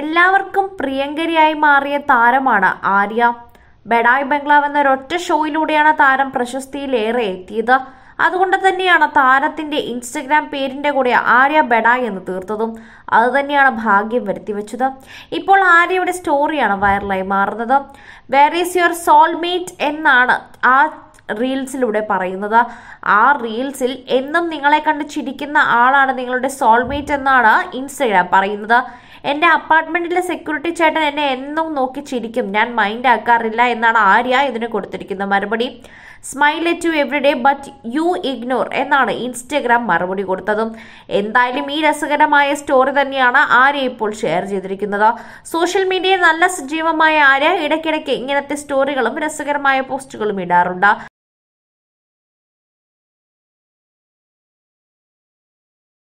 എല്ലാവർക്കും പ്രിയങ്കരിയായി മാറിയ താരമാണ് ആര്യ ബഡായ് ബംഗ്ലാവ് ഒരൊറ്റ ഷോയിലൂടെയാണ് താരം പ്രശസ്തിയിലേറെ എത്തിയത് അതുകൊണ്ട് തന്നെയാണ് താരത്തിന്റെ ഇൻസ്റ്റഗ്രാം പേരിന്റെ കൂടെ ആര്യ ബഡായ് എന്ന് തീർത്തതും അതുതന്നെയാണ് ഭാഗ്യം വരുത്തിവെച്ചത് ഇപ്പോൾ ആര്യയുടെ സ്റ്റോറിയാണ് വൈറലായി മാറുന്നത് വേർ ഈസ് യുവർ സോൾമേറ്റ് എന്നാണ് ആ റീൽസിലൂടെ പറയുന്നത് ആ റീൽസിൽ എന്നും നിങ്ങളെ കണ്ട് ചിരിക്കുന്ന ആളാണ് നിങ്ങളുടെ സോൾമേറ്റ് എന്നാണ് ഇൻസ്റ്റഗ്രാം പറയുന്നത് എൻ്റെ അപ്പാർട്ട്മെൻറ്റിലെ സെക്യൂരിറ്റി ചേട്ടൻ എന്നെ എന്നും നോക്കി ചിരിക്കും ഞാൻ മൈൻഡ് ആക്കാറില്ല എന്നാണ് ആര്യ ഇതിന് കൊടുത്തിരിക്കുന്ന മറുപടി smile at you day but you ignore എന്നാണ് ഇൻസ്റ്റഗ്രാം മറുപടി കൊടുത്തതും എന്തായാലും ഈ രസകരമായ സ്റ്റോറി തന്നെയാണ് ആര്യ ഇപ്പോൾ ഷെയർ ചെയ്തിരിക്കുന്നത് സോഷ്യൽ മീഡിയയിൽ നല്ല സജീവമായ ആര്യ ഇടയ്ക്കിടയ്ക്ക് ഇങ്ങനത്തെ സ്റ്റോറികളും രസകരമായ പോസ്റ്റുകളും ഇടാറുണ്ട്